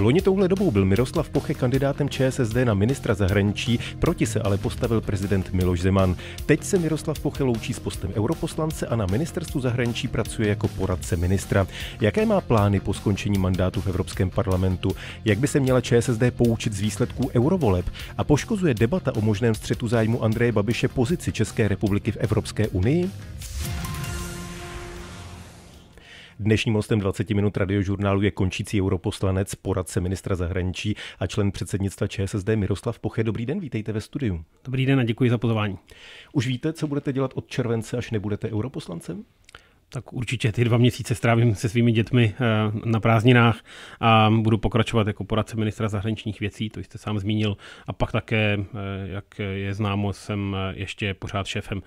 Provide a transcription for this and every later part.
V loni touhle dobou byl Miroslav Poche kandidátem ČSSD na ministra zahraničí, proti se ale postavil prezident Miloš Zeman. Teď se Miroslav Poche loučí s postem europoslance a na ministerstvu zahraničí pracuje jako poradce ministra. Jaké má plány po skončení mandátu v Evropském parlamentu? Jak by se měla ČSSD poučit z výsledků eurovoleb? A poškozuje debata o možném střetu zájmu Andreje Babiše pozici České republiky v Evropské unii? Dnešním hostem 20 minut radiožurnálu je končící europoslanec, poradce ministra zahraničí a člen předsednictva ČSSD Miroslav Poche. Dobrý den, vítejte ve studiu. Dobrý den a děkuji za pozvání. Už víte, co budete dělat od července, až nebudete europoslancem? Tak určitě ty dva měsíce strávím se svými dětmi eh, na prázdninách a budu pokračovat jako poradce ministra zahraničních věcí, to jste sám zmínil. A pak také, eh, jak je známo, jsem eh, ještě pořád šéfem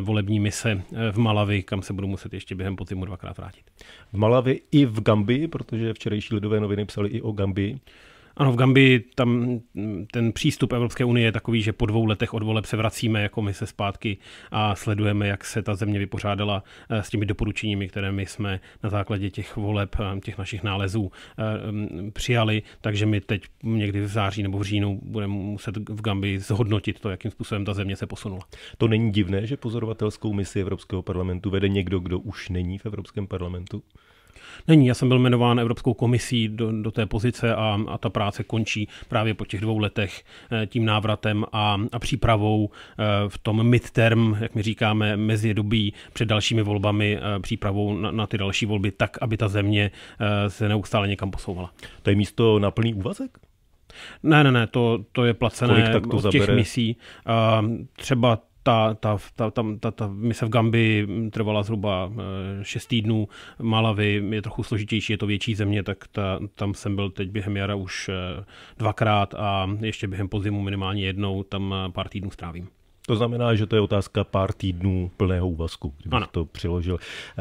volební mise v Malavi, kam se budu muset ještě během podzimu dvakrát vrátit. V Malavi i v Gambii, protože včerejší lidové noviny psali i o Gambii. Ano, v Gambii tam mm, ten přístup Evropské unie je takový, že po dvou letech od voleb se vracíme jako my se zpátky a sledujeme, jak se ta země vypořádala eh, s těmi doporučeními, které my jsme na základě těch voleb, eh, těch našich nálezů eh, mm, přijali. Takže my teď někdy v září nebo v říjnu budeme muset v Gambii zhodnotit to, jakým způsobem ta země se posunula. To není divné, že pozorovatelskou misi Evropského parlamentu vede někdo, kdo už není v Evropském parlamentu? Není, já jsem byl jmenován Evropskou komisí do, do té pozice a, a ta práce končí právě po těch dvou letech eh, tím návratem a, a přípravou eh, v tom midterm, jak my říkáme, mezi dobí před dalšími volbami, eh, přípravou na, na ty další volby, tak, aby ta země se neustále někam posouvala. To je místo na plný úvazek? Ne, ne, ne, to, to je placené Kolik tak to od těch zabere? misí. Uh, třeba ta, ta, ta, ta, ta, ta mise v Gambi trvala zhruba 6 eh, týdnů, Malavy je trochu složitější, je to větší země, tak ta, tam jsem byl teď během jara už eh, dvakrát a ještě během podzimu minimálně jednou tam eh, pár týdnů strávím. To znamená, že to je otázka pár týdnů plného úvazku, kdybych ano. to přiložil.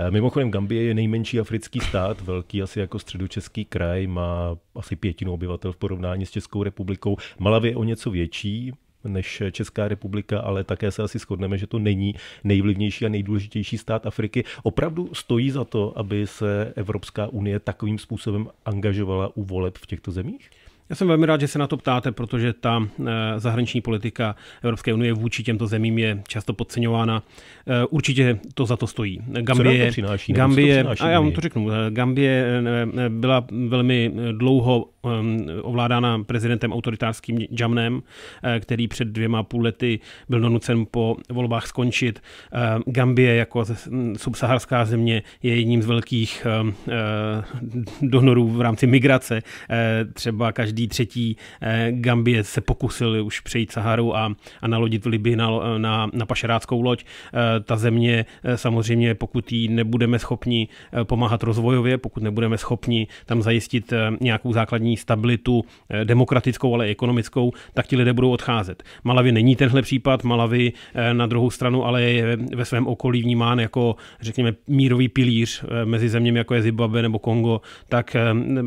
Mimochodem, Gambie je nejmenší africký stát, velký asi jako středočeský kraj, má asi pětinu obyvatel v porovnání s Českou republikou. Malavy je o něco větší, než Česká republika, ale také se asi shodneme, že to není nejvlivnější a nejdůležitější stát Afriky. Opravdu stojí za to, aby se Evropská unie takovým způsobem angažovala u voleb v těchto zemích? Já jsem velmi rád, že se na to ptáte, protože ta eh, zahraniční politika Evropské unie vůči těmto zemím je často podceňována. Eh, určitě to za to stojí. Gambie, to přináší, Gambie to a já vám to řeknu, eh, Gambie byla velmi dlouho ehm, ovládána prezidentem autoritářským Jamnem, který před dvěma půl lety byl donucen po volbách skončit. Gambie jako subsaharská země je jedním z velkých ehm, donorů v rámci migrace. Třeba každý každý třetí eh, Gambie se pokusili už přejít Saharu a, a nalodit Libii na, eh, na, na pašeráckou loď. Eh, ta země samozřejmě, pokud jí nebudeme schopni pomáhat rozvojově, pokud nebudeme schopni tam zajistit nějakou základní stabilitu demokratickou, ale i ekonomickou, tak ti lidé budou odcházet. Malavy není tenhle případ, Malavy na druhou stranu ale je ve svém okolí vnímán jako, řekněme, mírový pilíř mezi zeměmi, jako je Zimbabwe nebo Kongo, tak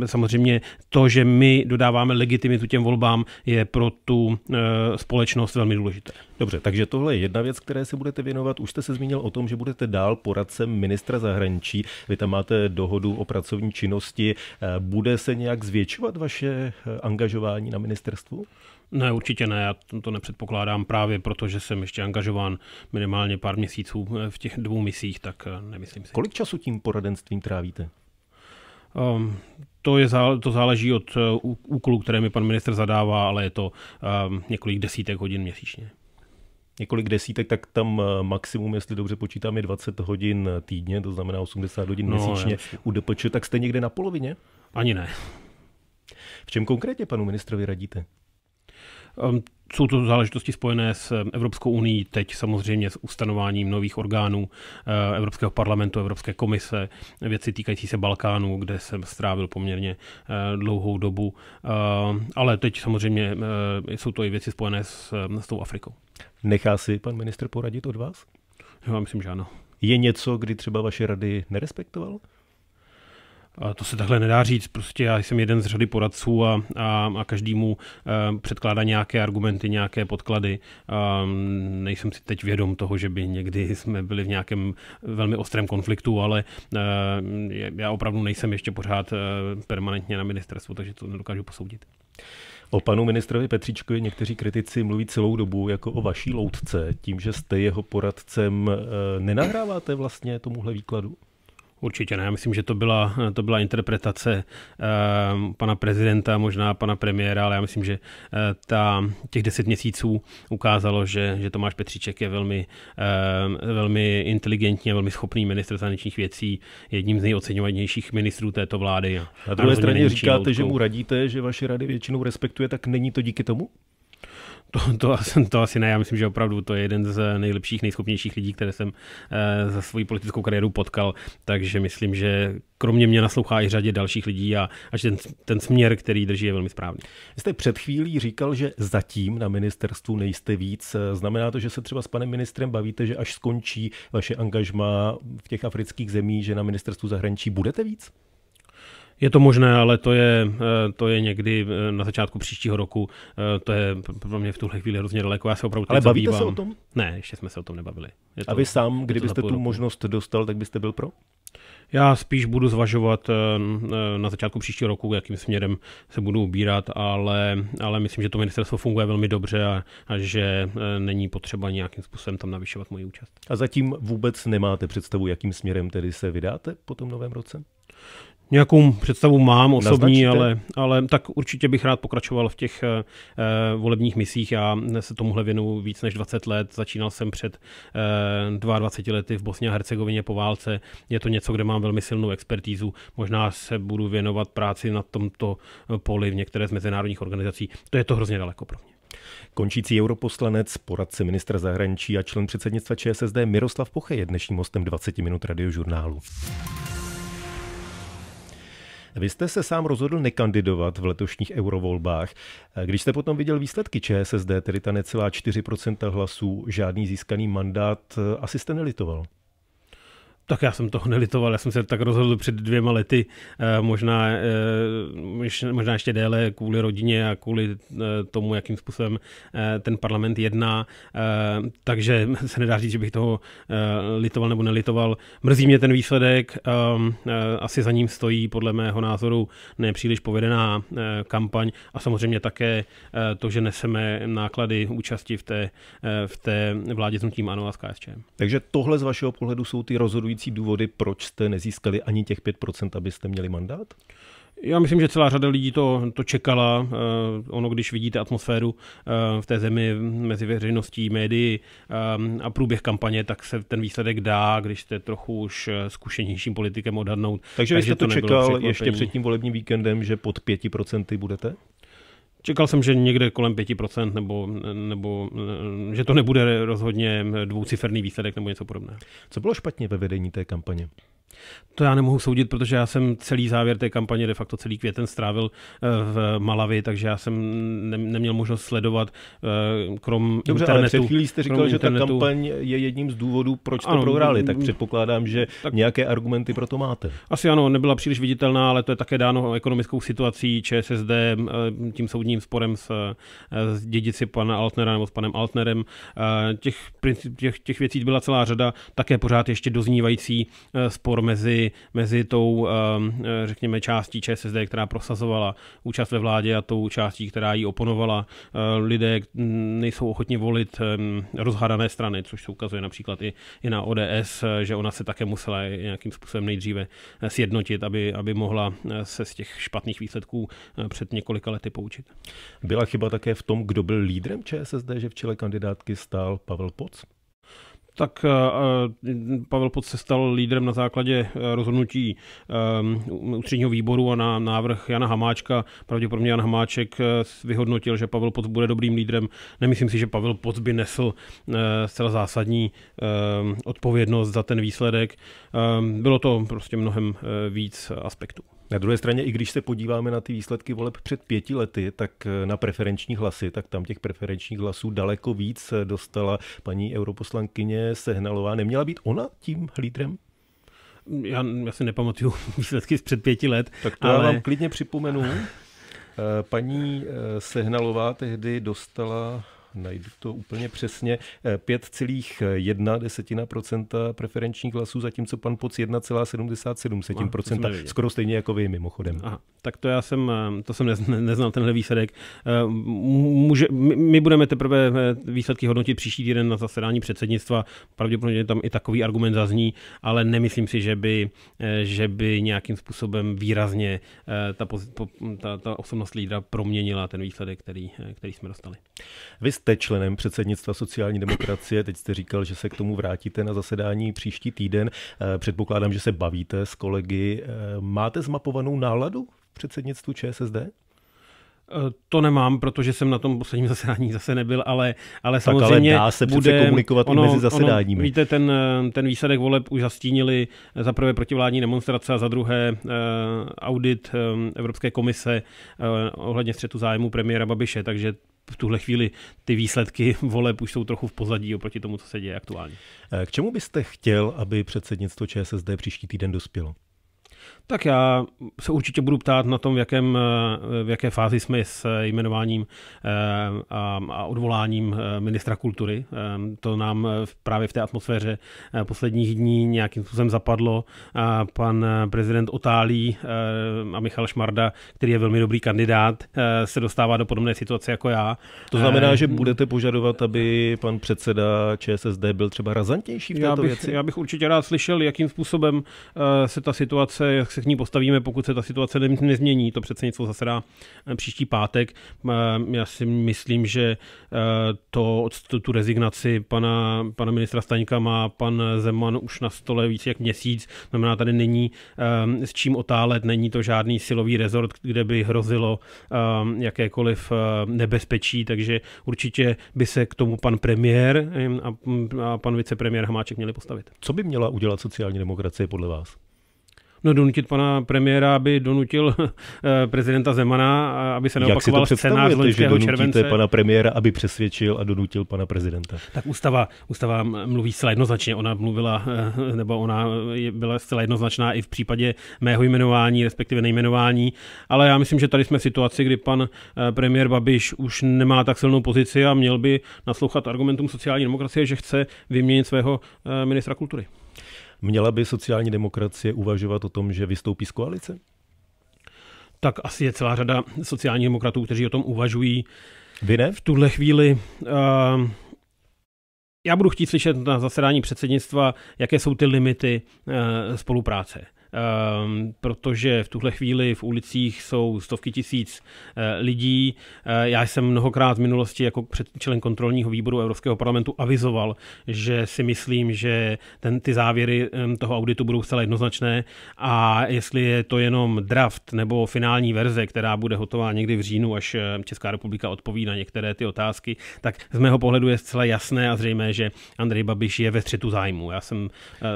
samozřejmě to, že my dodáváme dáváme legitimitu těm volbám, je pro tu eh, společnost velmi důležité. Dobře, takže tohle je jedna věc, které se budete věnovat. Už jste se zmínil o tom, že budete dál poradcem ministra zahraničí. Vy tam máte dohodu o pracovní činnosti. Eh, bude se nějak zvětšovat vaše eh, angažování na ministerstvu? Ne, určitě ne, já to nepředpokládám právě proto, že jsem ještě angažován minimálně pár měsíců v těch dvou misích, tak nemyslím si. Kolik času tím poradenstvím trávíte? Um, to, je, to záleží od eh, úkolů, které mi pan minister zadává, ale je to um, několik desítek hodin měsíčně. Několik desítek, tak tam eh, maximum, jestli dobře počítám, je 20 hodin eh, týdně, to znamená 80 hodin no, měsíčně u DPČ, tak jste někde na polovině? Ani ne. V čem konkrétně panu ministrovi radíte? Ehm, jsou to záležitosti spojené s ehm, Evropskou unii, teď samozřejmě s ustanováním nových orgánů eh, Evropského parlamentu, Evropské komise, věci týkající se Balkánu, kde jsem strávil poměrně eh, dlouhou dobu, ehm, ale teď samozřejmě eh, jsou to i věci spojené s, s tou Afrikou. Nechá si pan ministr poradit od vás? Já myslím, že ano. Je něco, kdy třeba vaše rady nerespektoval? To se takhle nedá říct. Prostě já jsem jeden z řady poradců a, a, a každému eh, předkládá nějaké argumenty, nějaké podklady. A mm, nejsem si teď vědom toho, že by někdy jsme byli v nějakém velmi ostrém konfliktu, ale eh, já opravdu nejsem ještě pořád eh, permanentně na ministerstvu, takže to nedokážu posoudit. O panu ministrovi Petříčkovi někteří kritici mluví celou dobu jako o vaší loutce, tím, že jste jeho poradcem. Nenahráváte vlastně tomuhle výkladu? Určitě ne, já myslím, že to byla, to byla interpretace uh, pana prezidenta, možná pana premiéra, ale já myslím, že uh, ta, těch deset měsíců ukázalo, že, že Tomáš Petříček je velmi, uh, velmi inteligentní a velmi schopný ministr zahraničních věcí, jedním z nejoceňovanějších ministrů této vlády. Na druhé straně říkáte, že mu radíte, že vaše rady většinou respektuje, tak není to díky tomu? To, to, to asi ne, já myslím, že opravdu to je jeden z nejlepších, nejschopnějších lidí, které jsem eh, za svoji politickou kariéru potkal, takže myslím, že kromě mě naslouchá i řadě dalších lidí a až ten, ten směr, který drží, je velmi správný. Jste před chvílí říkal, že zatím na ministerstvu nejste víc. Znamená to, že se třeba s panem ministrem bavíte, že až skončí vaše angažma v těch afrických zemích, že na ministerstvu zahraničí budete víc? Je to možné, ale to je, eh, to je někdy eh, na začátku příštího roku. Eh, to je pro mě v tuhle chvíli hrozně daleko. Já se opravdu Ale bavíte zabývám. se o tom? Ne, ještě jsme se o tom nebavili. Je to, A vy sám, kdybyste tu roku. možnost dostal, tak byste byl pro? Já spíš budu zvažovat na začátku příštího roku, jakým směrem se budu ubírat, ale, ale myslím, že to ministerstvo funguje velmi dobře a, a že není potřeba nějakým způsobem tam navyšovat moji účast. A zatím vůbec nemáte představu, jakým směrem tedy se vydáte po tom novém roce? Nějakou představu mám osobní, ale, ale tak určitě bych rád pokračoval v těch eh, eh volebních misích. Já se tomuhle věnu víc než 20 let. Začínal jsem před eh, 22 lety v Bosně a Hercegovině po válce. Je to něco, kde mám velmi silnou expertízu. Možná se budu věnovat práci na tomto poli v některé z mezinárodních organizací. To je to hrozně daleko pro mě. Končící europoslanec, poradce ministra zahraničí a člen předsednictva ČSSD Miroslav Poche je dnešním hostem 20 minut radiožurnálu. Vy jste se sám rozhodl nekandidovat v letošních eurovolbách. Když jste potom viděl výsledky ČSSD, tedy ta necelá 4% hlasů, žádný získaný mandát, eh, asi jste nelitoval. Tak já jsem toho nelitoval, já jsem se tak rozhodl před dvěma lety, eh, možná, eh, možná ještě déle kvůli rodině a kvůli eh, tomu, jakým způsobem ten parlament jedná, takže se nedá říct, že bych toho litoval nebo nelitoval. Mrzí mě ten výsledek, ehm, asi za ním stojí podle mého názoru nepříliš povedená kampaň a samozřejmě také to, že neseme náklady účasti v té, v té vládě s nutím ANO a s KSČ. Takže tohle z vašeho pohledu jsou ty rozhodující vysvětlující důvody, proč jste nezískali ani těch 5%, abyste měli mandát? Já myslím, že celá řada lidí to, to čekala. Eh, ono, když vidíte atmosféru eh, v té zemi mezi veřejností, médií eh, a průběh kampaně, tak se ten výsledek dá, když jste trochu už zkušenějším politikem odhadnout. Takže, Takže jste to, to čekal ještě před tím volebním víkendem, že pod 5% budete? Čekal jsem, že někde kolem 5% nebo, nebo že to nebude rozhodně dvouciferný výsledek nebo něco podobného. Co bylo špatně ve vedení té kampaně? To já nemohu soudit, protože já jsem celý závěr té kampaně, de facto celý květen strávil eh, v Malavi, takže já jsem neměl možnost sledovat eh, krom Dobře, internetu. ale před chvílí jste říkal, že internetu. ta kampaň je jedním z důvodů, proč to prohráli, tak předpokládám, že tak, nějaké argumenty pro to máte. Asi ano, nebyla příliš viditelná, ale to je také dáno ekonomickou situací ČSSD, eh, tím soudním sporem s, s dědici pana Altnera nebo s panem Altnerem. Těch, těch, těch věcí byla celá řada, také pořád ještě doznívající spor mezi, mezi tou, eh, eh, řekněme, částí ČSSD, která prosazovala účast ve vládě a tou částí, která ji oponovala. Eh, lidé nejsou ochotni volit ehm, rozhádané strany, což se ukazuje například i, i na ODS, že ona se také musela nějakým způsobem nejdříve sjednotit, aby, aby mohla se z těch špatných výsledků před několika lety poučit. Byla chyba také v tom, kdo byl lídrem ČSSD, že v čele kandidátky stál Pavel Poc? Tak eh, eh, Pavel Pot se stal lídrem na základě eh, rozhodnutí ústředního výboru a na návrh Jana Hamáčka. Pravděpodobně Jan Hamáček vyhodnotil, že Pavel Pot bude dobrým lídrem. Nemyslím si, že Pavel Pot by nesl zcela zásadní odpovědnost za ten výsledek. Bylo to prostě mnohem víc aspektů. Na druhé straně, i když se podíváme na ty výsledky voleb před pěti lety, tak eh, na preferenční hlasy, tak tam těch preferenčních hlasů daleko víc eh, dostala paní europoslankyně Sehnalová. Neměla být ona tím lídrem? Mm, já, já si nepamatuju výsledky z před pěti let. Tak to ale... já vám klidně připomenu. Eh, paní Sehnalová tehdy dostala najdu to úplně přesně, 5,1% eh, preferenčních hlasů, zatímco pan Poc 1,77%, skoro stejně jako vy mimochodem. Aha, tak to já jsem, eh, to jsem neznal tenhle výsledek. Eh, může, my, my budeme teprve výsledky hodnotit příští týden na zasedání předsednictva, pravděpodobně tam i takový argument zazní, ale nemyslím si, že by, že by nějakým způsobem výrazně ta, ta, ta osobnost lídra proměnila ten výsledek, který, který jsme dostali. Vy jste členem předsednictva sociální demokracie, teď jste říkal, že se k tomu vrátíte na zasedání příští týden. Eh, předpokládám, že se bavíte s kolegy. Eh, máte zmapovanou náladu v předsednictvu ČSSD? Eh, to nemám, protože jsem na tom posledním zasedání zase nebyl, ale, ale tak samozřejmě ale dá se bude, komunikovat ono, mezi zasedáními. Ono, víte, ten, ten výsledek voleb už zastínili za prvé protivládní demonstrace a za druhé audit Evropské komise ohledně střetu zájmu premiéra Babiše, takže v tuhle chvíli ty výsledky voleb už jsou trochu v pozadí oproti tomu, co se děje aktuálně. Eh, k čemu byste chtěl, aby předsednictvo ČSSD příští týden dospělo? tak já se určitě budu ptát na tom, v, jakém, eh, v jaké fázi jsme s eh, jmenováním eh, a, odvoláním ministra kultury. To nám právě v té atmosféře posledních dní nějakým způsobem zapadlo. A pan prezident Otálí a Michal Šmarda, který je velmi dobrý kandidát, se dostává do podobné situace jako já. To znamená, že budete požadovat, aby pan předseda ČSSD byl třeba razantnější v této já bych, věci? Já bych určitě rád slyšel, jakým způsobem se ta situace, jak se k ní postavíme, pokud se ta situace nezmění. To přece něco zase dá eh, příští pátek. Eh, já si myslím, že eh, to, tu, tu rezignaci pana, pana ministra Staňka má pan Zeman už na stole víc jak měsíc. Znamená, tady není s čím otálet, není to žádný silový rezort, kde by hrozilo jakékoliv nebezpečí, takže určitě by se k tomu pan premiér a pan vicepremiér Hamáček měli postavit. Co by měla udělat sociální demokracie podle vás? No donutit pana premiéra, aby donutil eh, prezidenta Zemana, aby se neopakoval Jak to scénář z loňského července. pana premiéra, aby přesvědčil a donutil pana prezidenta? Tak ústava, ústava mluví zcela jednoznačně. Ona mluvila, eh, nebo ona byla zcela jednoznačná i v případě mého jmenování, respektive nejmenování. Ale já myslím, že tady jsme v situaci, kdy pan eh, premiér Babiš už nemá tak silnou pozici a měl by naslouchat argumentům sociální demokracie, že chce vyměnit svého ministra kultury. Měla by sociální demokracie uvažovat o tom, že vystoupí z koalice? Tak asi je celá řada sociálních demokratů, kteří o tom uvažují. Vy ne? V tuhle chvíli uh, já budu chtít slyšet na zasedání předsednictva, jaké jsou ty limity eh, spolupráce. Ehm, protože v tuhle chvíli v ulicích jsou stovky tisíc eh, lidí. Eh, já jsem mnohokrát v minulosti jako předčelen kontrolního výboru Evropského parlamentu avizoval, že si myslím, že ten, ty závěry ehm, toho auditu budou zcela jednoznačné a jestli je to jenom draft nebo finální verze, která bude hotová někdy v říjnu, až eh, Česká republika odpoví na některé ty otázky, tak z mého pohledu je zcela jasné a zřejmé, že Andrej Babiš je ve střetu zájmu. Já jsem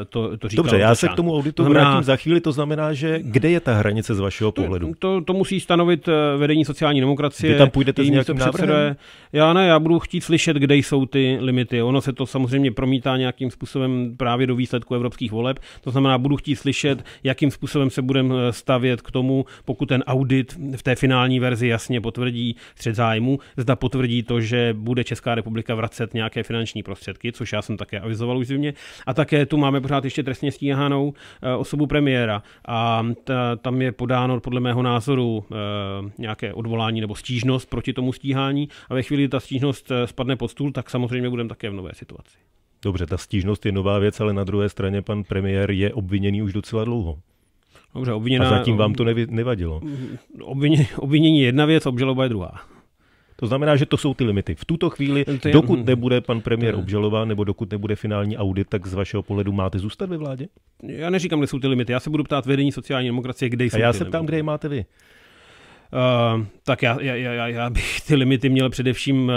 to, to říkal. Dobře, já se k tomu auditu vrátím za chvíli chvíli to znamená, že kde je ta hranice z vašeho pohledu? To, to, to musí stanovit eh, vedení sociální demokracie. Vy tam půjdete s nějakým návrhem? Já ne, já budu chtít slyšet, kde jsou ty limity. Ono se to samozřejmě promítá nějakým způsobem právě do výsledku evropských voleb. To znamená, budu chtít slyšet, jakým způsobem se budeme eh, stavět k tomu, pokud ten audit v té finální verzi jasně potvrdí střed zájmu, zda potvrdí to, že bude Česká republika vracet nějaké finanční prostředky, což já jsem také avizoval už zimě. A také tu máme pořád ještě trestně stíhanou eh, osobu premiéra premiéra a ta, tam je podáno podle mého názoru e, nějaké odvolání nebo stížnost proti tomu stíhání a ve chvíli, kdy ta stížnost eh, spadne pod stůl, tak samozřejmě budeme také v nové situaci. Dobře, ta stížnost je nová věc, ale na druhé straně pan premiér je obviněný už docela dlouho. Dobře, obviněná... A zatím vám to nevadilo? obvinění je jedna věc, obžaloba je druhá. To znamená, že to jsou ty limity. V tuto chvíli, dokud mhm. nebude pan premiér obžalován nebo dokud nebude finální audit, tak z vašeho pohledu máte zůstat ve vládě? Já neříkám, kde jsou ty limity. Já se budu ptát vedení sociální demokracie, kde jsou. A já se ptám, limity. kde je máte vy. Uh, tak já, já, já, já bych ty limity měl především uh,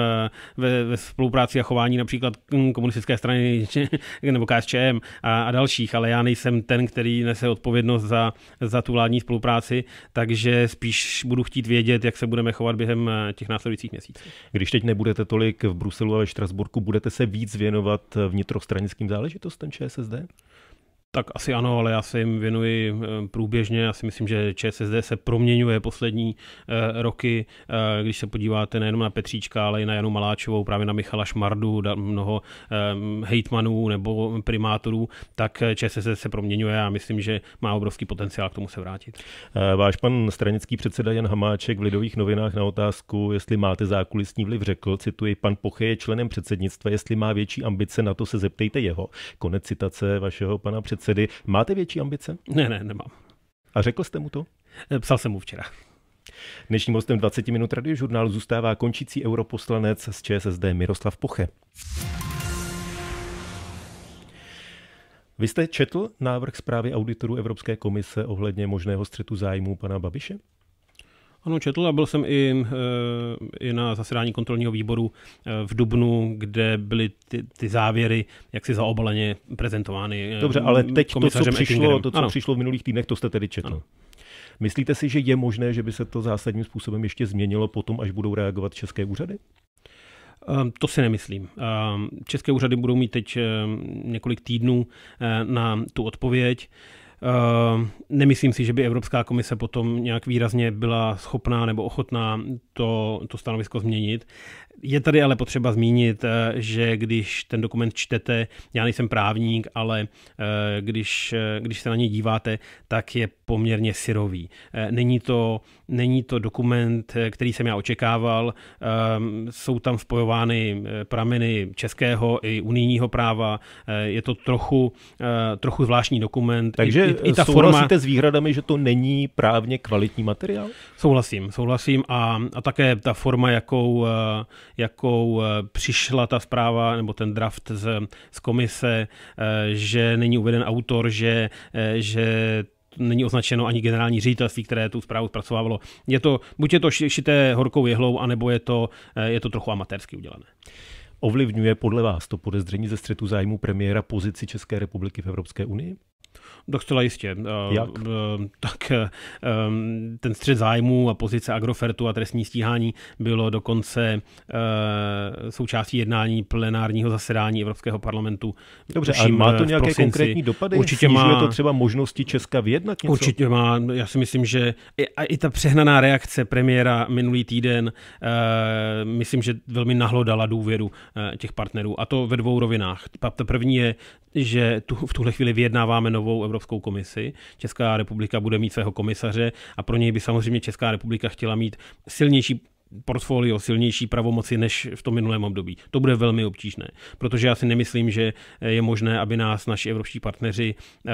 ve, ve spolupráci a chování například mm, komunistické strany nebo KSČM a, a dalších, ale já nejsem ten, který nese odpovědnost za, za tu vládní spolupráci, takže spíš budu chtít vědět, jak se budeme chovat během eh, těch následujících měsíců. Když teď nebudete tolik v Bruselu a ve Štrasburku, budete se víc věnovat vnitrostranickým záležitostem ČSSD? Tak asi ano, ale já se jim věnuji eh, průběžně. Já si myslím, že ČSSD se proměňuje poslední eh, roky. Eh, když se podíváte nejenom na Petříčka, ale i na Janu Maláčovou, právě na Michala Šmardu, mnoho hejtmanů nebo primátorů, tak ČSSD se proměňuje a myslím, že má obrovský potenciál k tomu se vrátit. Váš pan stranický předseda Jan Hamáček v Lidových novinách na otázku, jestli máte zákulisní vliv, řekl, cituji, pan Poche je členem předsednictva, jestli má větší ambice, na to se zeptejte jeho. Konec citace vašeho pana předseda předsedy. Máte větší ambice? Ne, ne, nemám. A řekl jste mu to? Eh, psal jsem mu včera. Dnešním hostem 20 minut radiožurnálu zůstává končící europoslanec z ČSSD Miroslav Poche. Vy jste četl návrh zprávy auditorů Evropské komise ohledně možného střetu zájmů pana Babiše? Ano, četl a byl jsem i, eh, i na zasedání kontrolního výboru eh, v Dubnu, kde byly ty, ty závěry jaksi zaobaleně prezentovány. Eh, Dobře, ale teď to, co přišlo, to, co přišlo v minulých týdnech, to jste tedy četl. Ano. Myslíte si, že je možné, že by se to zásadním způsobem ještě změnilo potom, až budou reagovat české úřady? Ehm, to si nemyslím. Ehm, české úřady budou mít teď ehm, několik týdnů na tu odpověď. Eh, nemyslím si, že by Evropská komise potom nějak výrazně byla schopná nebo ochotná to, to stanovisko změnit. Je tady ale potřeba zmínit, eh, že když ten dokument čtete, já nejsem právník, ale eh, když, když se na něj díváte, tak je poměrně syrový. Není to, není to dokument, který jsem já očekával. Ehm, jsou tam spojovány prameny českého i unijního práva. Je to trochu, trochu zvláštní dokument. Takže i, i ta forma... s výhradami, že to není právně kvalitní materiál? Souhlasím, souhlasím a, a také ta forma, jakou, eh, jakou eh, přišla ta zpráva nebo ten draft z, z komise, eh, že není uveden autor, že, že není označeno ani generální ředitelství, které tu zprávu zpracovávalo. Je to, buď je to šité horkou jehlou, anebo je to, je to trochu amatérsky udělané. Ovlivňuje podle vás to podezření ze střetu zájmu premiéra pozici České republiky v Evropské unii? Docela jistě. Eh, Jak? Eh, tak eh, ten střed zájmů a pozice Agrofertu a trestní stíhání bylo dokonce součástí jednání plenárního zasedání Evropského parlamentu. Dobře, a má to nějaké konkrétní dopady? Určitě má... to třeba možnosti Česka vyjednat něco? Určitě má. Já si myslím, že i, i ta přehnaná reakce premiéra minulý týden, myslím, že velmi nahlodala důvěru těch partnerů. A to ve dvou rovinách. Ta první je, že tu, v tuhle chvíli vyjednáváme novou novou Evropskou komisi. Česká republika bude mít svého komisaře a pro něj by samozřejmě Česká republika chtěla mít silnější portfolio silnější pravomoci než v tom minulém období. To bude velmi obtížné, protože já si nemyslím, že je možné, aby nás naši evropští partneři eh,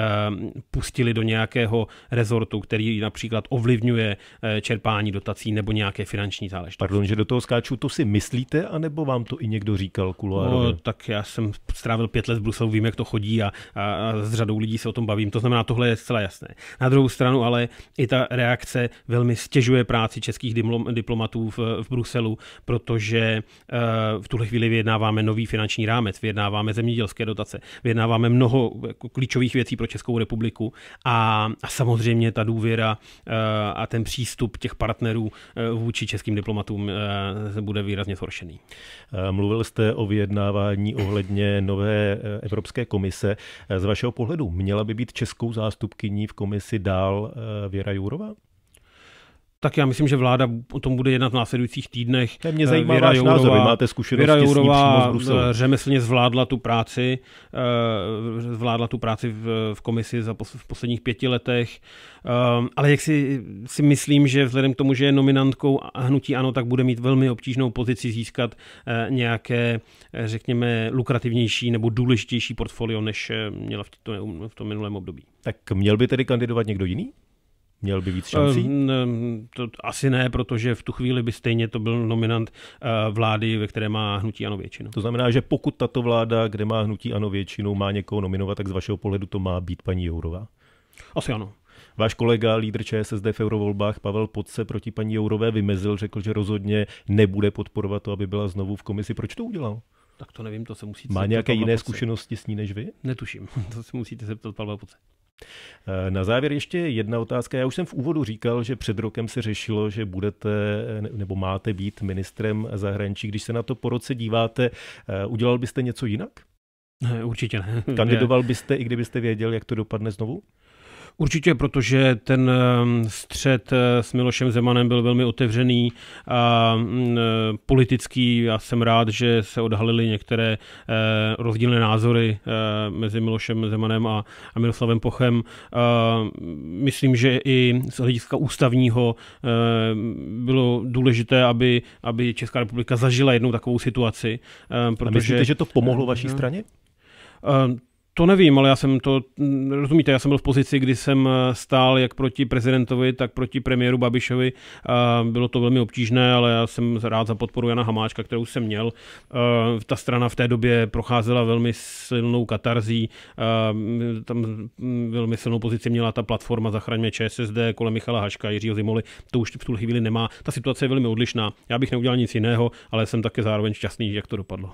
pustili do nějakého rezortu, který například ovlivňuje eh, čerpání dotací nebo nějaké finanční záležitosti. Pardon, že do toho skáču, to si myslíte, anebo vám to i někdo říkal kuloárově? No, tak já jsem strávil pět let v Bruselu, vím, jak to chodí a, a, a s řadou lidí se o tom bavím. To znamená, tohle je zcela jasné. Na druhou stranu ale i ta reakce velmi stěžuje práci českých diplomatů v v Bruselu, protože eh, v tuhle chvíli vyjednáváme nový finanční rámec, vyjednáváme zemědělské dotace, vyjednáváme mnoho jako, klíčových věcí pro Českou republiku a, a samozřejmě ta důvěra eh, a ten přístup těch partnerů eh, vůči českým diplomatům bude výrazně zhoršený. Mluvil jste o vyjednávání ohledně nové Evropské komise. Z vašeho pohledu měla by být českou zástupkyní v komisi dál Věra Jourová? tak já myslím, že vláda o tom bude jednat v následujících týdnech. To mě zajímá Věra váš Jourová, názor, Vy máte zkušenosti Věra Jourová s eh, řemeslně zvládla tu práci, eh, zvládla tu práci v, komisi za v posledních pěti letech, ehm, ale jak si, si myslím, že vzhledem k tomu, že je nominantkou a hnutí ano, tak bude mít velmi obtížnou pozici získat eh, nějaké, řekněme, lukrativnější nebo důležitější portfolio, než měla v, to, v tom minulém období. Tak měl by tedy kandidovat někdo jiný? Měl by víc šancí? Ehm, ehm, to asi ne, protože v tu chvíli by stejně to byl nominant eh, vlády, ve které má hnutí ano většinu. To znamená, že pokud tato vláda, kde má hnutí ano většinu, má někoho nominovat, tak z vašeho pohledu to má být paní Jourová? Asi ano. Váš kolega, lídr ČSSD v eurovolbách Pavel Podce proti paní Jourové vymezil, řekl, že rozhodně nebude podporovat to, aby byla znovu v komisi. Proč to udělal? Tak to nevím, to se musíte Má nějaké jiné zkušenosti s ní než vy? Netuším, to se musíte zeptat Pavla Podce. Eh, na závěr ještě jedna otázka. Já už jsem v úvodu říkal, že před rokem se řešilo, že budete nebo máte být ministrem zahraničí. Když se na to po roce díváte, eh, udělal byste něco jinak? Ne, eh, určitě ne. Kandidoval byste, i kdybyste věděl, jak to dopadne znovu? Určitě, protože ten ehm, střed eh, s Milošem Zemanem byl velmi otevřený a mm, eh, politický. Já jsem rád, že se odhalily některé eh, rozdílné názory mezi Milošem Zemanem a Miroslavem Pochem. Myslím, že i z hlediska ústavního bylo důležité, aby, aby Česká republika zažila jednou takovou situaci. Protože... A myslíte, že to pomohlo vaší no. straně? To nevím, ale já jsem to, mm, rozumíte, já jsem byl v pozici, kdy jsem eh, stál jak proti prezidentovi, tak proti premiéru Babišovi. Bylo to velmi obtížné, ale já jsem rád za podporu Jana Hamáčka, kterou jsem měl. Eh, ta strana v té době procházela velmi silnou katarzí, eh, tam mm, velmi silnou pozici měla ta platforma Zachraňme ČSSD kolem Michala Haška, Jiřího Zimoli, to už v tuhle chvíli nemá. Ta situace je velmi odlišná. Já bych neudělal nic jiného, ale jsem také zároveň šťastný, jak to dopadlo.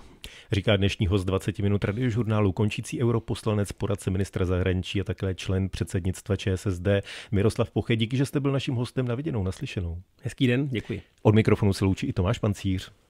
Říká dnešní host 20 minut radiožurnálu končící Europo europoslanec, poradce ministra zahraničí a také člen předsednictva ČSSD Miroslav Poche. Díky, že jste byl naším hostem na viděnou, naslyšenou. Hezký den, děkuji. Od mikrofonu se loučí i Tomáš Pancíř.